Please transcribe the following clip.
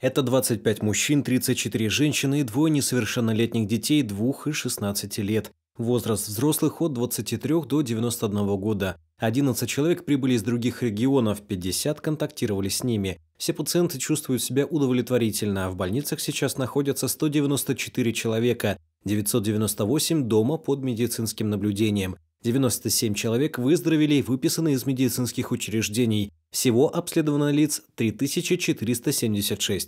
Это 25 мужчин, 34 женщины и двое несовершеннолетних детей 2 и 16 лет. Возраст взрослых от 23 до 91 года. 11 человек прибыли из других регионов, 50 контактировали с ними. Все пациенты чувствуют себя удовлетворительно. В больницах сейчас находятся 194 человека, 998 дома под медицинским наблюдением. 97 человек выздоровели и выписаны из медицинских учреждений. Всего обследовано лиц 3476.